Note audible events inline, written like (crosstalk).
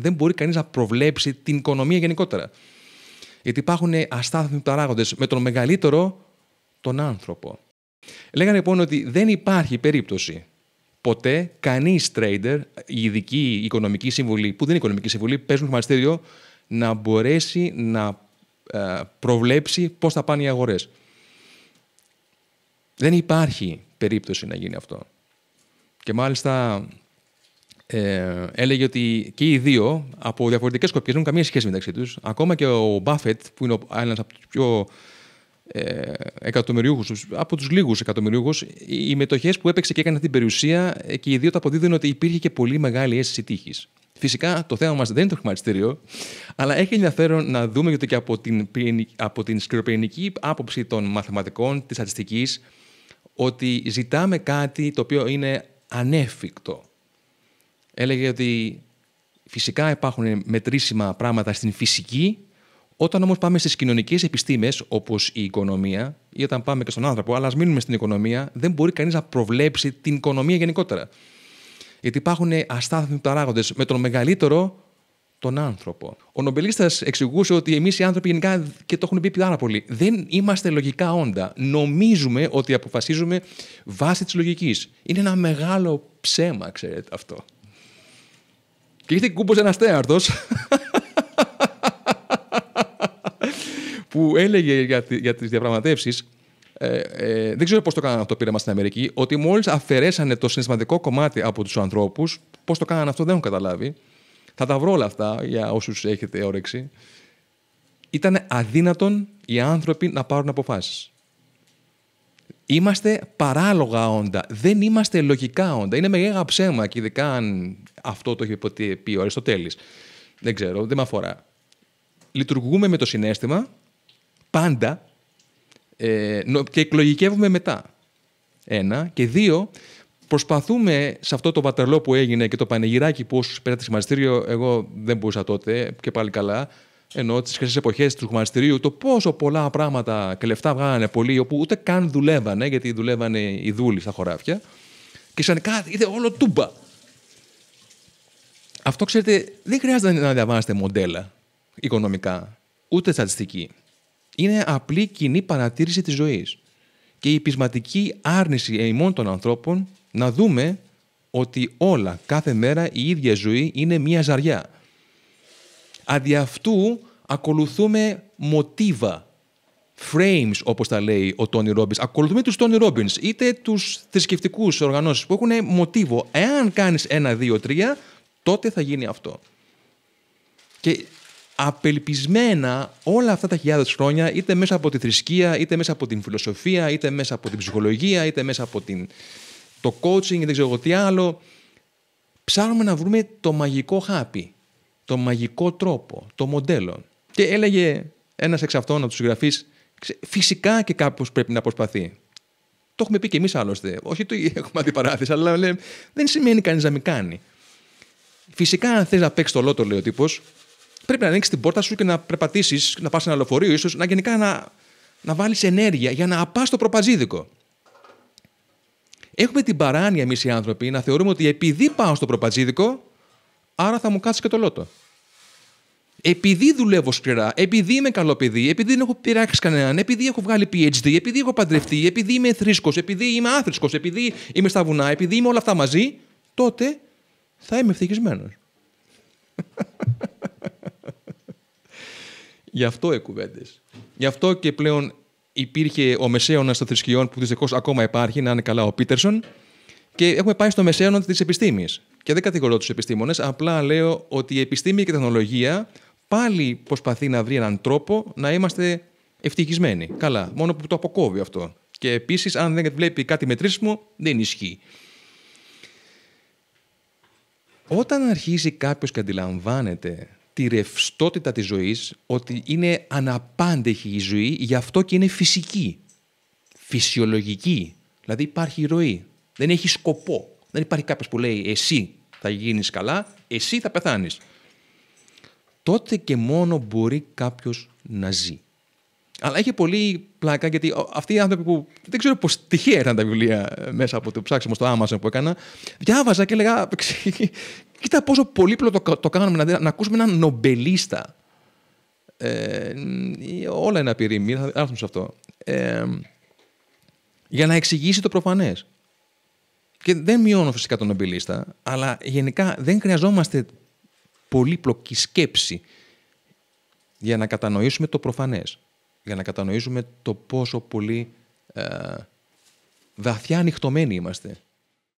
δεν μπορεί κανείς να προβλέψει την οικονομία γενικότερα. Γιατί υπάρχουν αστάθμιοι παράγοντε με τον μεγαλύτερο τον άνθρωπο. Λέγανε λοιπόν ότι δεν υπάρχει περίπτωση ποτέ κανείς trader, η ειδική οικονομική συμβουλή, που δεν είναι οικονομική συμβουλή, παίζουν χρηματιστήριο, να μπορέσει να ε, προβλέψει πώς θα πάνε οι αγορές. Δεν υπάρχει περίπτωση να γίνει αυτό. Και μάλιστα ε, έλεγε ότι και οι δύο από διαφορετικές σκοπιές δεν έχουν καμία σχέση μεταξύ τους. Ακόμα και ο Μπάφετ, που είναι ένας από τους πιο ε, εκατομμυριούχους, από τους λίγους εκατομμυριούχους, οι μετοχές που έπαιξε και έκανε αυτή την περιουσία ε, και οι δύο τα αποδίδουν ότι υπήρχε και πολύ μεγάλη αίσθηση τύχης. Φυσικά το θέμα μας δεν είναι το χρηματιστήριο, αλλά έχει ενδιαφέρον να δούμε γιατί και από την, από την σκληροπυρηνική άποψη των μαθηματικών, της στατιστικής, ότι ζητάμε κάτι το οποίο είναι ανέφικτο έλεγε ότι φυσικά υπάρχουν μετρήσιμα πράγματα στην φυσική, όταν όμως πάμε στις κοινωνικές επιστήμες, όπως η οικονομία, ή όταν πάμε και στον άνθρωπο, αλλά ας μείνουμε στην οικονομία, δεν μπορεί κανείς να προβλέψει την οικονομία γενικότερα. Γιατί υπάρχουν αστάθμιοι παράγοντε με τον μεγαλύτερο τον άνθρωπο. Ο νομπελίστας εξηγούσε ότι εμείς οι άνθρωποι γενικά, και το έχουν πει πάρα πολύ, δεν είμαστε λογικά όντα. Νομίζουμε ότι αποφασίζουμε βάσει της λογικής. Είναι ένα μεγάλο ψέμα, ξέρετε αυτό. Και ήρθε κούμπο ένα τέαρτο. που έλεγε για, για τις διαπραγματεύσεις. Ε, ε, δεν ξέρω πώς το κάνανε αυτό πήραμε στην Αμερική. Ότι μόλις αφαιρέσανε το συναισθηματικό κομμάτι από τους ανθρώπους, πώς το κάνανε αυτό δεν έχω καταλάβει. Θα τα βρω όλα αυτά για όσους έχετε όρεξη. Ήταν αδύνατον οι άνθρωποι να πάρουν αποφάσεις. Είμαστε παράλογα όντα. Δεν είμαστε λογικά όντα. Είναι μεγάλο ψέμα και ειδικά αν αυτό το έχει πει ο Αριστοτέλης. Δεν ξέρω, δεν με αφορά. Λειτουργούμε με το συνέστημα πάντα ε, και εκλογικεύουμε μετά. Ένα. Και δύο, προσπαθούμε σε αυτό το βατερλό που έγινε και το πανηγυράκι που όσους πέρα τη εγώ δεν μπορούσα τότε και πάλι καλά, ενώ τις χρυσές εποχές του χρηματιστηρίου, το πόσο πολλά πράγματα και λεφτά βγάλανε πολλοί, όπου ούτε καν δουλεύανε, γιατί δουλεύανε οι δούλοι στα χωράφια. Και κάτι είδε όλο τούμπα. Αυτό ξέρετε, δεν χρειάζεται να διαβάσετε μοντέλα οικονομικά, ούτε στατιστική. Είναι απλή κοινή παρατήρηση της ζωής. Και η πεισματική άρνηση ημών των ανθρώπων να δούμε ότι όλα, κάθε μέρα, η ίδια ζωή είναι μία ζαριά Αντί αυτού ακολουθούμε μοτίβα, frames όπως τα λέει ο Τόνι Ρόμπινς. Ακολουθούμε τους Τόνι Ρόμπινς, είτε τους θρησκευτικούς οργανώσεις που έχουν μοτίβο. Εάν κάνεις ένα, δύο, τρία, τότε θα γίνει αυτό. Και απελπισμένα όλα αυτά τα χιλιάδες χρόνια, είτε μέσα από τη θρησκεία, είτε μέσα από την φιλοσοφία, είτε μέσα από την ψυχολογία, είτε μέσα από την... το coaching, δεν ξέρω τι άλλο, ψάχνουμε να βρούμε το μαγικό χάπι το μαγικό τρόπο, το μοντέλο. Και έλεγε ένας εξ αυτών από τους συγγραφείς, φυσικά και κάπω πρέπει να προσπαθεί. Το έχουμε πει και εμείς άλλωστε. Όχι το (laughs) έχουμε αντιπαράθεση, αλλά λέμε, δεν σημαίνει κανείς να μην κάνει. Φυσικά, αν θες να παίξεις το λότο, λέει ο τύπος, πρέπει να ανοίξεις την πόρτα σου και να περπατήσεις, να πας σε ένα λεωφορείο, ίσως να γενικά να, να βάλεις ενέργεια για να πά το προπατζίδικο. Έχουμε την παράνοια εμείς οι άνθρωποι να θεωρούμε ότι επειδή πάω στο προπατζίδικο, άρα θα μου κάτσεις και το λότο. Επειδή δουλεύω σκληρά, επειδή είμαι καλό παιδί, επειδή δεν έχω πειράξει κανέναν, επειδή έχω βγάλει PhD, επειδή έχω παντρευτεί, επειδή είμαι θρήσκος, επειδή είμαι άθρησκος, επειδή είμαι στα βουνά, επειδή είμαι όλα αυτά μαζί, τότε θα είμαι ευτυχισμένος. (laughs) Γι' αυτό οι ε, κουβέντες. Γι' αυτό και πλέον υπήρχε ο μεσαίωνας των θρησκειών που δυστυχώς ακόμα υπάρχει, να είναι καλά ο Πίτερσον, και έχουμε πάει στο μεσαίωνα της επιστήμης. Και δεν κατηγορώ τους επιστήμονες, απλά λέω ότι η επιστήμη και η τεχνολογία πάλι προσπαθεί να βρει έναν τρόπο να είμαστε ευτυχισμένοι. Καλά, μόνο που το αποκόβει αυτό. Και επίσης, αν δεν βλέπει κάτι μετρήσιμο, δεν ισχύει. Όταν αρχίζει κάποιος και αντιλαμβάνεται τη ρευστότητα της ζωής, ότι είναι αναπάντεχη η ζωή, γι' αυτό και είναι φυσική, φυσιολογική. Δηλαδή υπάρχει ροή, δεν έχει σκοπό. Δεν υπάρχει κάποιος που λέει εσύ θα γίνεις καλά, εσύ θα πεθάνεις. Τότε και μόνο μπορεί κάποιος να ζει. Αλλά είχε πολύ πλάκα γιατί αυτοί οι άνθρωποι που δεν ξέρω πώς τυχαία ήταν τα βιβλία ε, μέσα από το ψάξιμο στο Amazon που έκανα, διάβαζα και έλεγα. (laughs) Κοίτα πόσο πολύπλοκο το, το κάνουμε να, να ακούσουμε έναν νομπελίστα. Ε, όλα είναι απειρήμοι, θα έρθουμε σε αυτό. Ε, για να εξηγήσει το προφανές. Και δεν μειώνω φυσικά τον νομπιλίστα, αλλά γενικά δεν χρειαζόμαστε πολύπλοκη σκέψη για να κατανοήσουμε το προφανές. Για να κατανοήσουμε το πόσο πολύ ε, βαθιά ανοιχτωμένοι είμαστε